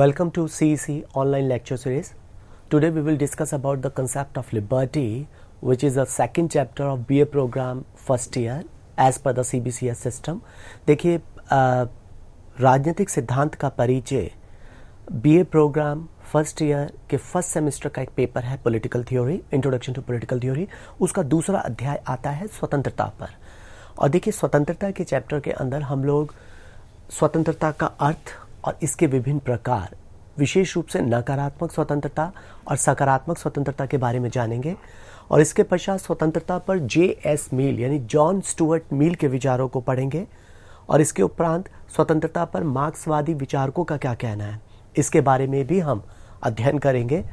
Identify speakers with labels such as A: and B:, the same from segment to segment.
A: Welcome to CEC online lecture series. Today we will discuss about the concept of liberty which is the second chapter of BA program first year as per the CBCS system. देखिए राजनीतिक सिद्धांत का परिचय BA program first year के first semester का एक paper है political theory, introduction to political theory. उसका दूसरा अध्याय आता है स्वतंत्रता पर और देखिए स्वतंत्रता के chapter के अंदर हम लोग स्वतंत्रता का अर्थ और इसके विभिन्न प्रकार विशेष रूप से नकारात्मक स्वतंत्रता और सकारात्मक स्वतंत्रता के बारे में जानेंगे और इसके पश्चात स्वतंत्रता पर जे एस मील यानी जॉन स्टुअर्ट मील के विचारों को पढ़ेंगे और इसके उपरांत स्वतंत्रता पर मार्क्सवादी विचारकों का क्या कहना है इसके बारे में भी हम अध्ययन करेंगे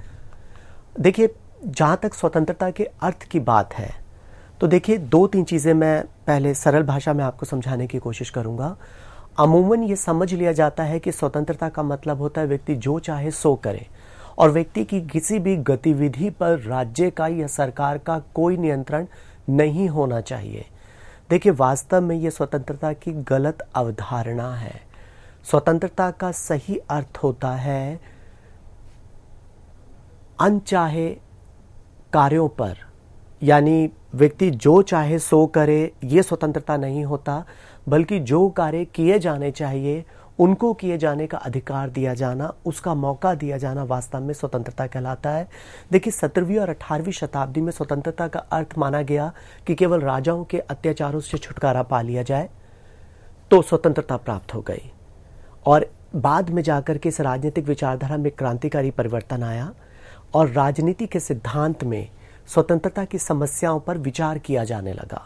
A: देखिए जहाँ तक स्वतंत्रता के अर्थ की बात है तो देखिए दो तीन चीज़ें मैं पहले सरल भाषा में आपको समझाने की कोशिश करूँगा अमूमन ये समझ लिया जाता है कि स्वतंत्रता का मतलब होता है व्यक्ति जो चाहे सो करे और व्यक्ति की किसी भी गतिविधि पर राज्य का या सरकार का कोई नियंत्रण नहीं होना चाहिए देखिए वास्तव में ये स्वतंत्रता की गलत अवधारणा है स्वतंत्रता का सही अर्थ होता है अनचाहे कार्यों पर यानी व्यक्ति जो चाहे सो करे ये स्वतंत्रता नहीं होता बल्कि जो कार्य किए जाने चाहिए उनको किए जाने का अधिकार दिया जाना उसका मौका दिया जाना वास्तव में स्वतंत्रता कहलाता है देखिए सत्रहवीं और अठारहवीं शताब्दी में स्वतंत्रता का अर्थ माना गया कि केवल राजाओं के अत्याचारों से छुटकारा पा लिया जाए तो स्वतंत्रता प्राप्त हो गई और बाद में जाकर के इस राजनीतिक विचारधारा में क्रांतिकारी परिवर्तन आया और राजनीति के सिद्धांत में स्वतंत्रता की समस्याओं पर विचार किया जाने लगा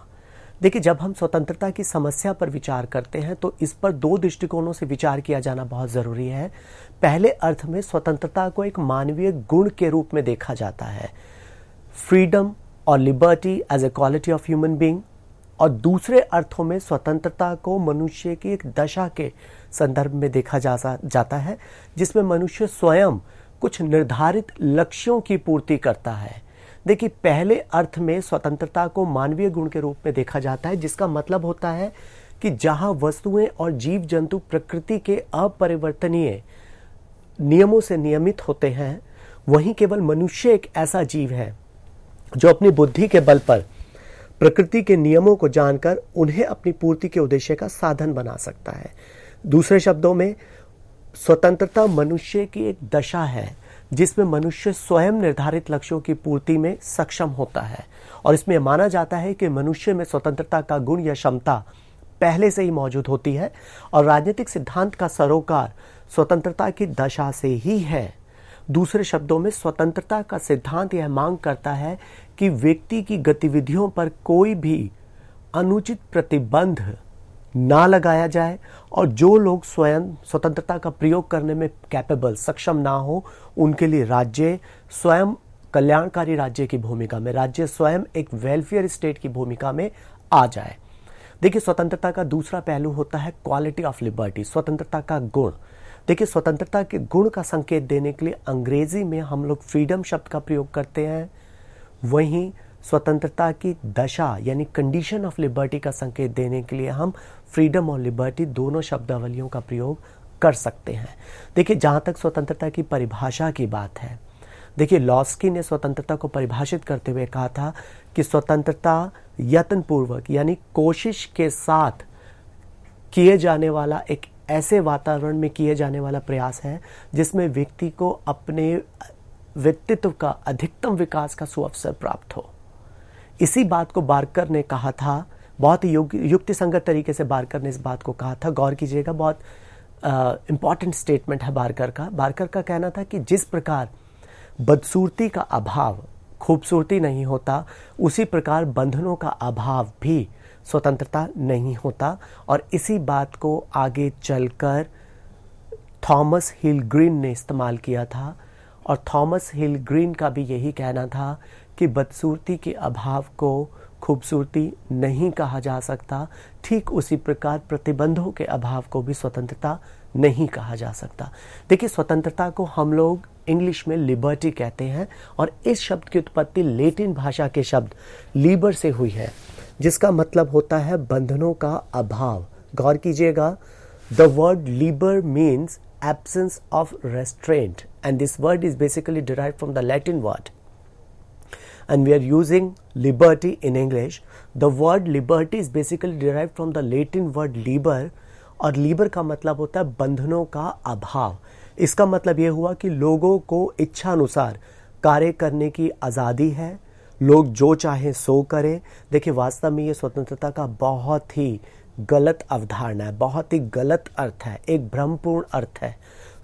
A: देखिए जब हम स्वतंत्रता की समस्या पर विचार करते हैं तो इस पर दो दृष्टिकोणों से विचार किया जाना बहुत ज़रूरी है पहले अर्थ में स्वतंत्रता को एक मानवीय गुण के रूप में देखा जाता है फ्रीडम और liberty as a quality of human being और दूसरे अर्थों में स्वतंत्रता को मनुष्य की एक दशा के संदर्भ में देखा जा जाता है जिसमें मनुष्य स्वयं कुछ निर्धारित लक्ष्यों की पूर्ति करता है देखिए पहले अर्थ में स्वतंत्रता को मानवीय गुण के रूप में देखा जाता है जिसका मतलब होता है कि जहां वस्तुएं और जीव जंतु प्रकृति के अपरिवर्तनीय नियमों से नियमित होते हैं वहीं केवल मनुष्य एक ऐसा जीव है जो अपनी बुद्धि के बल पर प्रकृति के नियमों को जानकर उन्हें अपनी पूर्ति के उद्देश्य का साधन बना सकता है दूसरे शब्दों में स्वतंत्रता मनुष्य की एक दशा है जिसमें मनुष्य स्वयं निर्धारित लक्ष्यों की पूर्ति में सक्षम होता है और इसमें माना जाता है कि मनुष्य में स्वतंत्रता का गुण या क्षमता पहले से ही मौजूद होती है और राजनीतिक सिद्धांत का सरोकार स्वतंत्रता की दशा से ही है दूसरे शब्दों में स्वतंत्रता का सिद्धांत यह मांग करता है कि व्यक्ति की गतिविधियों पर कोई भी अनुचित प्रतिबंध ना लगाया जाए और जो लोग स्वयं स्वतंत्रता का प्रयोग करने में कैपेबल सक्षम ना हो उनके लिए राज्य स्वयं कल्याणकारी राज्य की भूमिका में राज्य स्वयं एक वेलफेयर स्टेट की भूमिका में आ जाए देखिए स्वतंत्रता का दूसरा पहलू होता है क्वालिटी ऑफ लिबर्टी स्वतंत्रता का गुण देखिए स्वतंत्रता के गुण का संकेत देने के लिए अंग्रेजी में हम लोग फ्रीडम शब्द का प्रयोग करते हैं वहीं स्वतंत्रता की दशा यानी कंडीशन ऑफ लिबर्टी का संकेत देने के लिए हम फ्रीडम और लिबर्टी दोनों शब्दावलियों का प्रयोग कर सकते हैं देखिए जहाँ तक स्वतंत्रता की परिभाषा की बात है देखिए लॉस्की ने स्वतंत्रता को परिभाषित करते हुए कहा था कि स्वतंत्रता यत्नपूर्वक यानी कोशिश के साथ किए जाने वाला एक ऐसे वातावरण में किए जाने वाला प्रयास है जिसमें व्यक्ति को अपने व्यक्तित्व का अधिकतम विकास का सुअवसर प्राप्त हो इसी बात को बारकर ने कहा था बहुत ही युक्ति संगत तरीके से बारकर ने इस बात को कहा था गौर कीजिएगा बहुत इम्पॉर्टेंट स्टेटमेंट है बारकर का बारकर का कहना था कि जिस प्रकार बदसूरती का अभाव खूबसूरती नहीं होता उसी प्रकार बंधनों का अभाव भी स्वतंत्रता नहीं होता और इसी बात को आगे चलकर थॉमस हिल ग्रीन ने इस्तेमाल किया था और थॉमस हिल ग्रीन का भी यही कहना था कि बदसूरती के अभाव को खूबसूरती नहीं कहा जा सकता ठीक उसी प्रकार प्रतिबंधों के अभाव को भी स्वतंत्रता नहीं कहा जा सकता देखिए स्वतंत्रता को हम लोग इंग्लिश में लिबर्टी कहते हैं और इस शब्द की उत्पत्ति लेटिन भाषा के शब्द लीबर से हुई है जिसका मतलब होता है बंधनों का अभाव गौर कीजिएगा the word liber means absence of restraint and this word is basically derive from the Latin word and we are using liberty in English. The word liberty is basically derived from the Latin word liber और लीबर का मतलब होता है बंधनों का अभाव इसका मतलब ये हुआ कि लोगों को इच्छा अनुसार कार्य करने की आज़ादी है लोग जो चाहे सो करें देखिए वास्तव में ये स्वतंत्रता का बहुत ही गलत अवधारणा है बहुत ही गलत अर्थ है एक भ्रमपूर्ण अर्थ है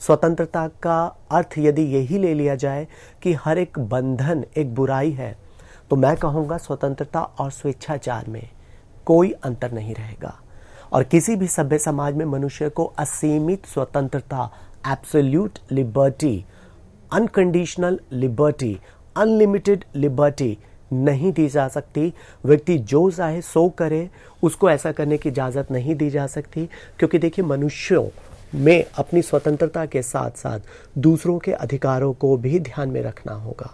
A: स्वतंत्रता का अर्थ यदि यही ले लिया जाए कि हर एक बंधन एक बुराई है तो मैं कहूँगा स्वतंत्रता और स्वेच्छाचार में कोई अंतर नहीं रहेगा और किसी भी सभ्य समाज में मनुष्य को असीमित स्वतंत्रता absolute liberty unconditional liberty unlimited liberty नहीं दी जा सकती व्यक्ति जो चाहे सो करे उसको ऐसा करने की इजाज़त नहीं दी जा सकती क्योंकि देखिए मनुष्यों में अपनी स्वतंत्रता के साथ साथ दूसरों के अधिकारों को भी ध्यान में रखना होगा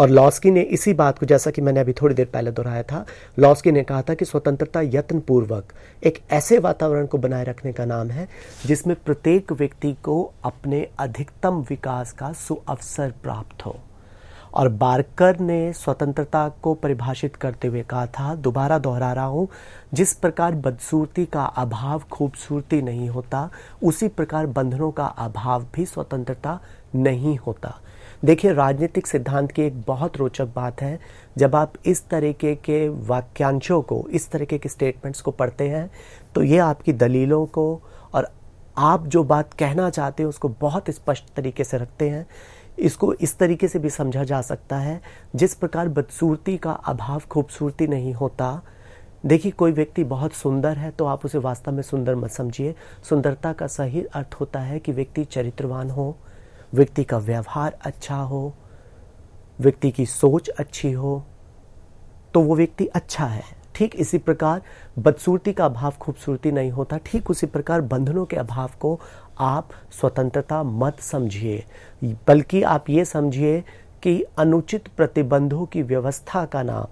A: और लॉस्की ने इसी बात को जैसा कि मैंने अभी थोड़ी देर पहले दोहराया था लॉस्की ने कहा था कि स्वतंत्रता यत्नपूर्वक एक ऐसे वातावरण को बनाए रखने का नाम है जिसमें प्रत्येक व्यक्ति को अपने अधिकतम विकास का सुअवसर प्राप्त हो और बारकर ने स्वतंत्रता को परिभाषित करते हुए कहा था दोबारा दोहरा रहा हूं जिस प्रकार बदसूरती का अभाव खूबसूरती नहीं होता उसी प्रकार बंधनों का अभाव भी स्वतंत्रता नहीं होता देखिए राजनीतिक सिद्धांत की एक बहुत रोचक बात है जब आप इस तरीके के वाक्यांशों को इस तरीके के स्टेटमेंट्स को पढ़ते हैं तो ये आपकी दलीलों को और आप जो बात कहना चाहते हैं उसको बहुत स्पष्ट तरीके से रखते हैं इसको इस तरीके से भी समझा जा सकता है जिस प्रकार बदसूरती का अभाव खूबसूरती नहीं होता देखिए कोई व्यक्ति बहुत सुंदर है तो आप उसे वास्तव में सुंदर मत समझिए सुंदरता का सही अर्थ होता है कि व्यक्ति चरित्रवान हो व्यक्ति का व्यवहार अच्छा हो व्यक्ति की सोच अच्छी हो तो वो व्यक्ति अच्छा है ठीक इसी प्रकार बदसूरती का अभाव खूबसूरती नहीं होता ठीक उसी प्रकार बंधनों के अभाव को आप स्वतंत्रता मत समझिए बल्कि आप ये समझिए कि अनुचित प्रतिबंधों की व्यवस्था का नाम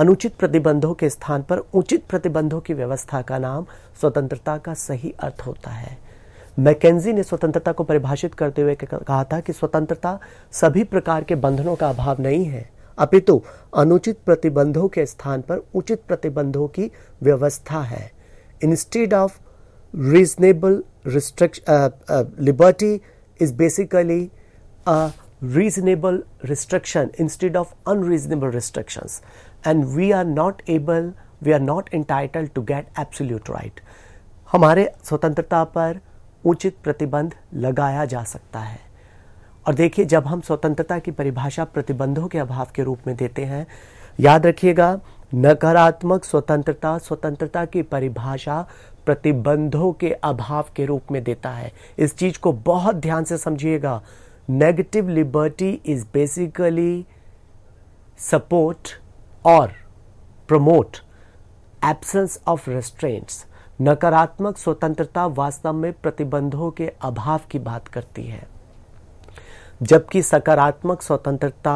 A: अनुचित प्रतिबंधों के स्थान पर उचित प्रतिबंधों की व्यवस्था का नाम स्वतंत्रता का सही अर्थ होता है मैकेजी ने स्वतंत्रता को परिभाषित करते हुए कहा था कि स्वतंत्रता सभी प्रकार के बंधनों का अभाव नहीं है अपितु अनुचित प्रतिबंधों के स्थान पर उचित प्रतिबंधों की व्यवस्था है instead of reasonable liberty is basically reasonable restriction instead of unreasonable restriction and we are not able we are not entitle to get absolute right हमारे स्वतंत्रता पर उचित प्रतिबंध लगाया जा सकता है और देखिए जब हम स्वतंत्रता की परिभाषा प्रतिबंधों के अभाव के रूप में देते हैं याद रखिएगा नकारात्मक स्वतंत्रता स्वतंत्रता की परिभाषा प्रतिबंधों के अभाव के रूप में देता है इस चीज को बहुत ध्यान से समझिएगा negative liberty is basically support और प्रमोट एब्सेंस ऑफ रेस्ट्रेंट्स नकारात्मक स्वतंत्रता वास्तव में प्रतिबंधों के अभाव की बात करती है जबकि सकारात्मक स्वतंत्रता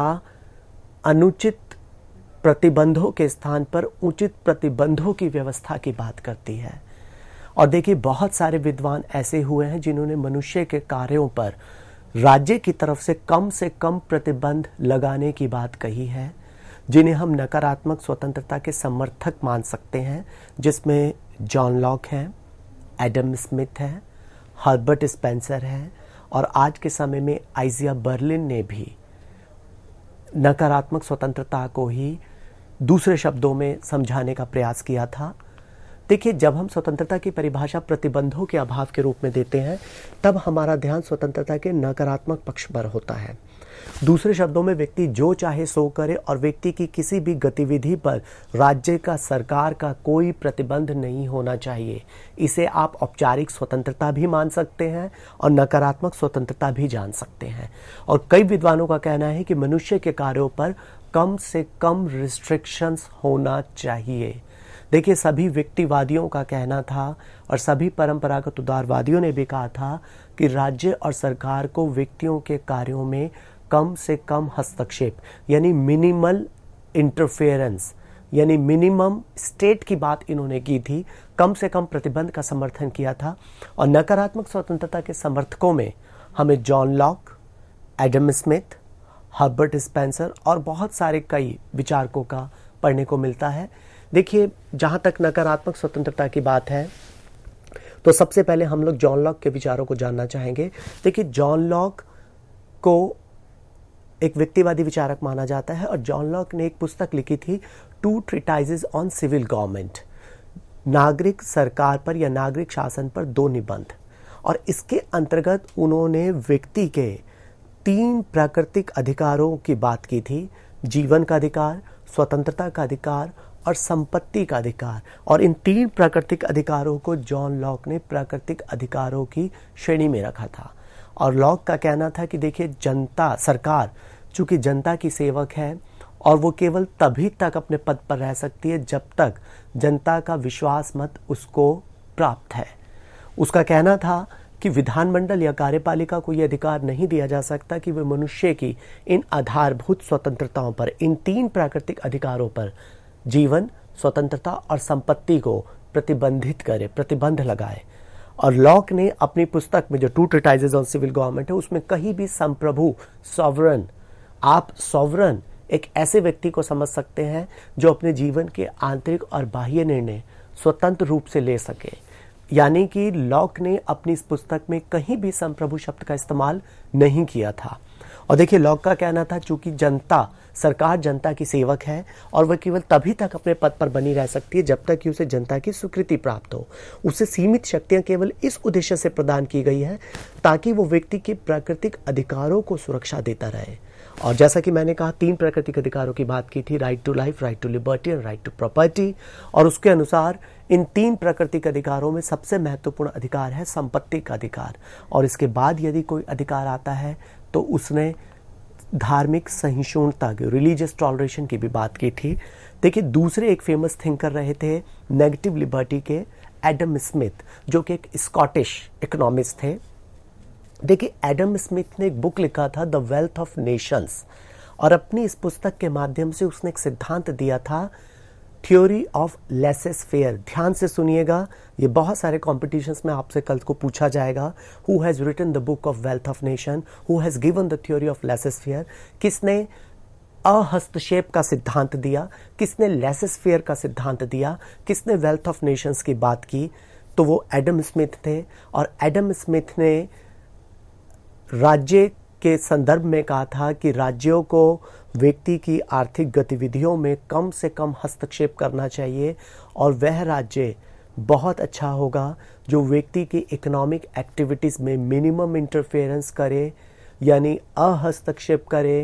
A: अनुचित प्रतिबंधों के स्थान पर उचित प्रतिबंधों की व्यवस्था की बात करती है और देखिए बहुत सारे विद्वान ऐसे हुए हैं जिन्होंने मनुष्य के कार्यों पर राज्य की तरफ से कम से कम प्रतिबंध लगाने की बात कही है जिन्हें हम नकारात्मक स्वतंत्रता के समर्थक मान सकते हैं जिसमें जॉन लॉक हैं एडम स्मिथ हैं हर्बर्ट स्पेंसर हैं और आज के समय में आइजिया बर्लिन ने भी नकारात्मक स्वतंत्रता को ही दूसरे शब्दों में समझाने का प्रयास किया था देखिए जब हम स्वतंत्रता की परिभाषा प्रतिबंधों के अभाव के रूप में देते हैं तब हमारा ध्यान स्वतंत्रता के नकारात्मक पक्ष पर होता है दूसरे शब्दों में व्यक्ति जो चाहे सो करे और व्यक्ति की किसी भी गतिविधि पर राज्य का सरकार का कोई प्रतिबंध नहीं होना चाहिए इसे आप औपचारिक स्वतंत्रता भी मान सकते हैं और नकारात्मक स्वतंत्रता भी जान सकते हैं और कई विद्वानों का कहना है कि मनुष्य के कार्यों पर कम से कम रिस्ट्रिक्शंस होना चाहिए देखिए सभी व्यक्तिवादियों का कहना था और सभी परंपरागत उदारवादियों ने भी कहा था कि राज्य और सरकार को व्यक्तियों के कार्यों में कम से कम हस्तक्षेप यानी मिनिमल इंटरफेरेंस यानी मिनिमम स्टेट की बात इन्होंने की थी कम से कम प्रतिबंध का समर्थन किया था और नकारात्मक स्वतंत्रता के समर्थकों में हमें John Locke Adam Smith Herbert Spencer और बहुत सारे कई विचारकों का पढ़ने को मिलता है देखिए जहाँ तक नकारात्मक स्वतंत्रता की बात है तो सबसे पहले हम लोग जॉन लॉक के विचारों को जानना चाहेंगे देखिए जॉन लॉक को एक व्यक्तिवादी विचारक माना जाता है और जॉन लॉक ने एक पुस्तक लिखी थी two treatises on civil government नागरिक सरकार पर या नागरिक शासन पर दो निबंध और इसके अंतर्गत उन्होंने व्यक्ति के तीन प्राकृतिक अधिकारों की बात की थी जीवन का अधिकार स्वतंत्रता का अधिकार और संपत्ति का अधिकार और इन तीन प्राकृतिक अधिकारों को जॉन लॉक ने प्राकृतिक अधिकारों की श्रेणी में रखा था और लॉक का कहना था कि देखिए जनता सरकार चूंकि जनता की सेवक है और वो केवल तभी तक अपने पद पर रह सकती है जब तक जनता का विश्वास मत उसको प्राप्त है उसका कहना था कि विधानमंडल या कार्यपालिका को यह अधिकार नहीं दिया जा सकता कि वे मनुष्य की इन आधारभूत स्वतंत्रताओं पर इन तीन प्राकृतिक अधिकारों पर जीवन स्वतंत्रता और संपत्ति को प्रतिबंधित करे प्रतिबंध लगाए और लॉक ने अपनी पुस्तक में जो two treatises on civil government है उसमें कहीं भी संप्रभु सॉवरन आप सॉवरन एक ऐसे व्यक्ति को समझ सकते हैं जो अपने जीवन के आंतरिक और बाह्य निर्णय स्वतंत्र रूप से ले सके यानी कि लॉक ने अपनी इस पुस्तक में कहीं भी संप्रभु शब्द का इस्तेमाल नहीं किया था और देखिए लॉक का कहना था चूंकि जनता सरकार जनता की सेवक है और वह केवल तभी तक अपने पद पर बनी रह सकती है जब तक कि उसे जनता की स्वीकृति प्राप्त हो उसे सीमित शक्तियां केवल इस उद्देश्य से प्रदान की गई है ताकि वो व्यक्ति के प्राकृतिक अधिकारों को सुरक्षा देता रहे और जैसा कि मैंने कहा तीन प्राकृतिक अधिकारों की बात की थी right to life right to liberty और राइट टू प्रॉपर्टी और उसके अनुसार इन तीन प्राकृतिक अधिकारों में सबसे महत्वपूर्ण अधिकार है संपत्ति का अधिकार और इसके बाद यदि कोई अधिकार आता है तो उसने धार्मिक सहिष्णुता की रिलीजियस टॉलरेशन की भी बात की थी देखिए दूसरे एक फेमस थिंकर रहे थे नेगेटिव लिबर्टी के एडम स्मिथ जो कि एक स्कॉटिश इकोनॉमिस्ट थे देखिए एडम स्मिथ ने एक बुक लिखा था द वेल्थ ऑफ नेशंस और अपनी इस पुस्तक के माध्यम से उसने एक सिद्धांत दिया था थ्योरी ऑफ लेसेस फेयर ध्यान से सुनिएगा ये बहुत सारे कॉम्पिटिशन्स में आपसे कल को पूछा जाएगा who has written the book of wealth of nation who has given the theory of laissez faire किसने अहस्तक्षेप का सिद्धांत दिया किसने लेसेस फेयर का सिद्धांत दिया किसने वेल्थ ऑफ नेशंस की बात की तो वो एडम स्मिथ थे और एडम स्मिथ ने राज्य के संदर्भ में कहा था कि राज्यों को व्यक्ति की आर्थिक गतिविधियों में कम से कम हस्तक्षेप करना चाहिए और वह राज्य बहुत अच्छा होगा जो व्यक्ति की इकोनॉमिक एक्टिविटीज़ में मिनिमम इंटरफेरेंस करे यानी अहस्तक्षेप करे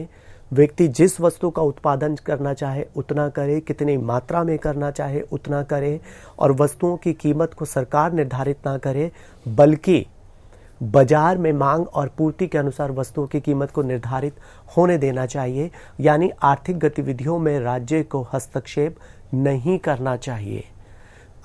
A: व्यक्ति जिस वस्तु का उत्पादन करना चाहे उतना करे कितनी मात्रा में करना चाहे उतना करे और वस्तुओं की कीमत को सरकार निर्धारित ना करे बल्कि बाजार में मांग और पूर्ति के अनुसार वस्तुओं की कीमत को निर्धारित होने देना चाहिए यानी आर्थिक गतिविधियों में राज्य को हस्तक्षेप नहीं करना चाहिए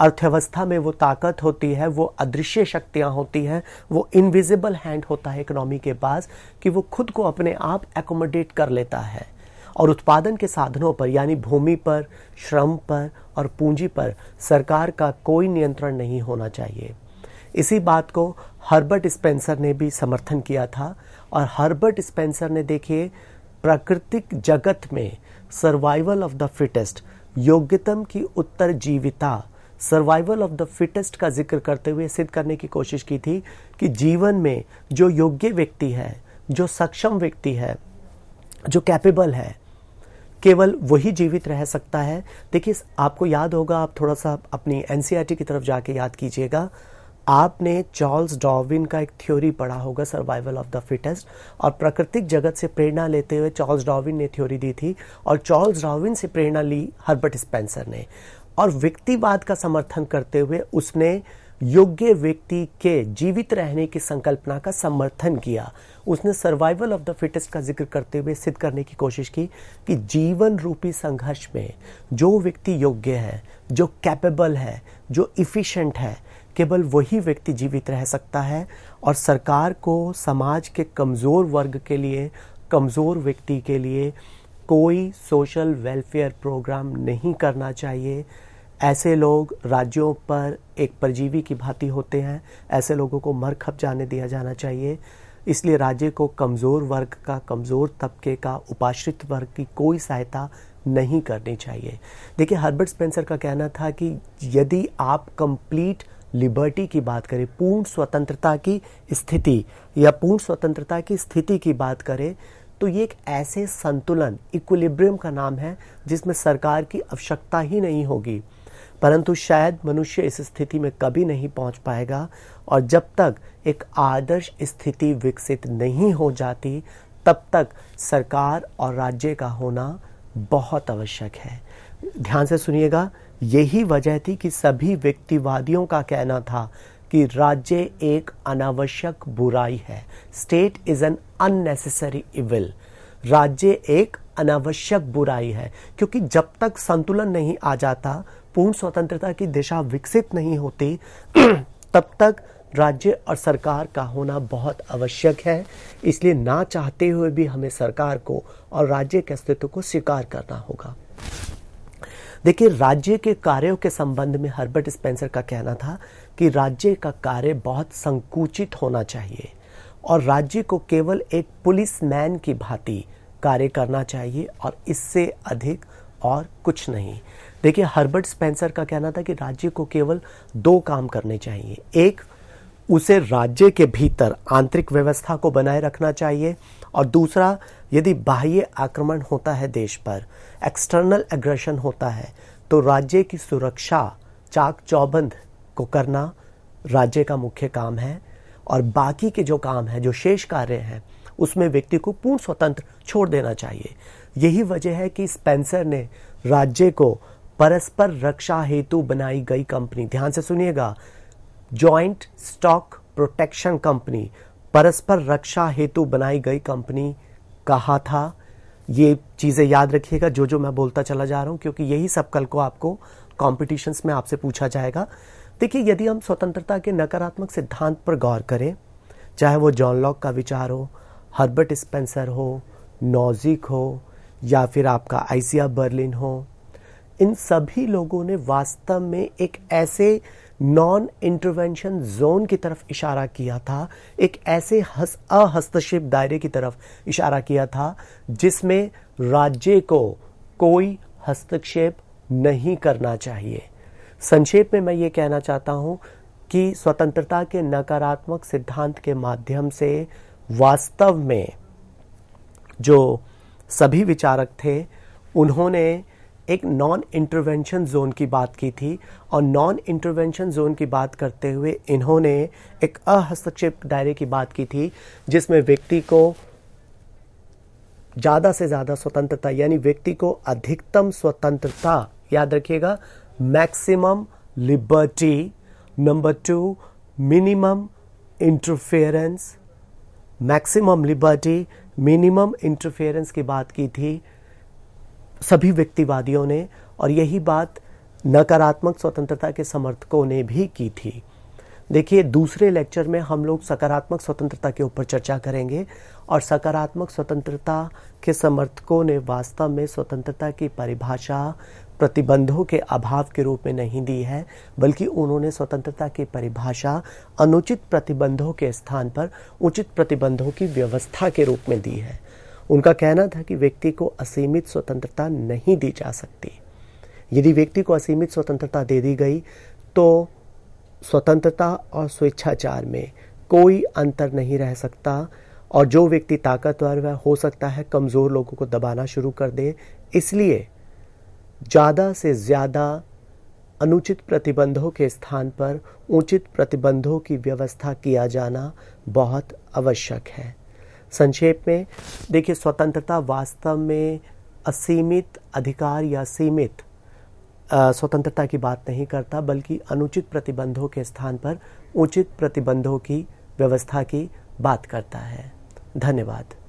A: अर्थव्यवस्था में वो ताकत होती है वो अदृश्य शक्तियां होती हैं वो इनविजिबल हैंड होता है इकोनॉमी के पास कि वो खुद को अपने आप एकोमोडेट कर लेता है और उत्पादन के साधनों पर यानी भूमि पर श्रम पर और पूंजी पर सरकार का कोई नियंत्रण नहीं होना चाहिए इसी बात को हर्बर्ट स्पेंसर ने भी समर्थन किया था और हर्बर्ट स्पेंसर ने देखिए प्राकृतिक जगत में सर्वाइवल ऑफ द फिटेस्ट योग्यतम की उत्तर जीविता सर्वाइवल ऑफ द फिटेस्ट का जिक्र करते हुए सिद्ध करने की कोशिश की थी कि जीवन में जो योग्य व्यक्ति है जो सक्षम व्यक्ति है जो कैपेबल है केवल वही जीवित रह सकता है देखिए आपको याद होगा आप थोड़ा सा अपनी एनसीआरटी e की तरफ जाके याद कीजिएगा आपने चार्ल्स डॉविन का एक थ्योरी पढ़ा होगा सर्वाइवल ऑफ द फिटेस्ट और प्राकृतिक जगत से प्रेरणा लेते हुए चार्ल्स डॉविन ने थ्योरी दी थी और चार्ल्स डॉविन से प्रेरणा ली हर्बर्ट स्पेंसर ने और व्यक्तिवाद का समर्थन करते हुए उसने योग्य व्यक्ति के जीवित रहने की संकल्पना का समर्थन किया उसने सर्वाइवल ऑफ द फिटेस्ट का जिक्र करते हुए सिद्ध करने की कोशिश की कि जीवन रूपी संघर्ष में जो व्यक्ति योग्य है जो कैपेबल है जो इफिशेंट है केवल वही व्यक्ति जीवित रह सकता है और सरकार को समाज के कमज़ोर वर्ग के लिए कमज़ोर व्यक्ति के लिए कोई सोशल वेलफेयर प्रोग्राम नहीं करना चाहिए ऐसे लोग राज्यों पर एक परजीवी की भांति होते हैं ऐसे लोगों को मर खप जाने दिया जाना चाहिए इसलिए राज्य को कमज़ोर वर्ग का कमज़ोर तबके का उपाश्रित वर्ग की कोई सहायता नहीं करनी चाहिए देखिए हर्बर्ट स्पेंसर का कहना था कि यदि आप कंप्लीट लिबर्टी की बात करें पूर्ण स्वतंत्रता की स्थिति या पूर्ण स्वतंत्रता की स्थिति की बात करें तो ये एक ऐसे संतुलन इक्विलिब्रियम का नाम है जिसमें सरकार की आवश्यकता ही नहीं होगी परंतु शायद मनुष्य इस स्थिति में कभी नहीं पहुंच पाएगा और जब तक एक आदर्श स्थिति विकसित नहीं हो जाती तब तक सरकार और राज्य का होना बहुत आवश्यक है ध्यान से सुनिएगा यही वजह थी कि सभी व्यक्तिवादियों का कहना था कि राज्य एक अनावश्यक बुराई है state is an unnecessary evil राज्य एक अनावश्यक बुराई है क्योंकि जब तक संतुलन नहीं आ जाता पूर्ण स्वतंत्रता की दिशा विकसित नहीं होती तब तक राज्य और सरकार का होना बहुत आवश्यक है इसलिए ना चाहते हुए भी हमें सरकार को और राज्य के अस्तित्व को स्वीकार करना होगा देखिए राज्य के कार्यों के संबंध में हर्बर्ट स्पेंसर का कहना था कि राज्य का कार्य बहुत संकुचित होना चाहिए और राज्य को केवल एक पुलिस मैन की भांति कार्य करना चाहिए और इससे अधिक और कुछ नहीं देखिए हर्बर्ट स्पेंसर का कहना था कि राज्य को केवल दो काम करने चाहिए एक उसे राज्य के भीतर आंतरिक व्यवस्था को बनाए रखना चाहिए और दूसरा यदि बाह्य आक्रमण होता है देश पर एक्सटर्नल एग्रेशन होता है तो राज्य की सुरक्षा चाक चौबंद को करना राज्य का मुख्य काम है और बाकी के जो काम है जो शेष कार्य हैं उसमें व्यक्ति को पूर्ण स्वतंत्र छोड़ देना चाहिए यही वजह है कि स्पेंसर ने राज्य को परस्पर रक्षा हेतु बनाई गई कंपनी ध्यान से सुनिएगा जॉइंट स्टॉक प्रोटेक्शन कंपनी परस्पर रक्षा हेतु बनाई गई कंपनी कहा था ये चीज़ें याद रखिएगा जो जो मैं बोलता चला जा रहा हूँ क्योंकि यही सब कल को आपको कॉम्पिटिशन्स में आपसे पूछा जाएगा देखिए यदि हम स्वतंत्रता के नकारात्मक सिद्धांत पर गौर करें चाहे वो जॉन लॉक का विचार हो हर्बर्ट स्पेंसर हो नॉजिक हो या फिर आपका आइसिया बर्लिन हो इन सभी लोगों ने वास्तव में एक ऐसे नॉन इंटरवेंशन जोन की तरफ इशारा किया था एक ऐसे हस, अहस्तक्षेप दायरे की तरफ इशारा किया था जिसमें राज्य को कोई हस्तक्षेप नहीं करना चाहिए संक्षेप में मैं ये कहना चाहता हूँ कि स्वतंत्रता के नकारात्मक सिद्धांत के माध्यम से वास्तव में जो सभी विचारक थे उन्होंने एक नॉन इंटरवेंशन जोन की बात की थी और नॉन इंटरवेंशन जोन की बात करते हुए इन्होंने एक अहस्तक्षेप दायरे की बात की थी जिसमें व्यक्ति को ज़्यादा से ज़्यादा स्वतंत्रता यानी व्यक्ति को अधिकतम स्वतंत्रता याद रखिएगा maximum liberty number two minimum interference maximum liberty minimum interference की बात की थी सभी व्यक्तिवादियों ने और यही बात नकारात्मक स्वतंत्रता के समर्थकों ने भी की थी देखिए दूसरे लेक्चर में हम लोग सकारात्मक स्वतंत्रता के ऊपर चर्चा करेंगे और सकारात्मक स्वतंत्रता के समर्थकों ने वास्तव में स्वतंत्रता की परिभाषा प्रतिबंधों के अभाव के रूप में नहीं दी है बल्कि उन्होंने स्वतंत्रता की परिभाषा अनुचित प्रतिबंधों के स्थान पर उचित प्रतिबंधों की व्यवस्था के रूप में दी है उनका कहना था कि व्यक्ति को असीमित स्वतंत्रता नहीं दी जा सकती यदि व्यक्ति को असीमित स्वतंत्रता दे दी गई तो स्वतंत्रता और स्वेच्छाचार में कोई अंतर नहीं रह सकता और जो व्यक्ति ताकतवर वह हो सकता है कमज़ोर लोगों को दबाना शुरू कर दे इसलिए ज़्यादा से ज़्यादा अनुचित प्रतिबंधों के स्थान पर उचित प्रतिबंधों की व्यवस्था किया जाना बहुत आवश्यक है संक्षेप में देखिए स्वतंत्रता वास्तव में असीमित अधिकार या सीमित स्वतंत्रता की बात नहीं करता बल्कि अनुचित प्रतिबंधों के स्थान पर उचित प्रतिबंधों की व्यवस्था की बात करता है धन्यवाद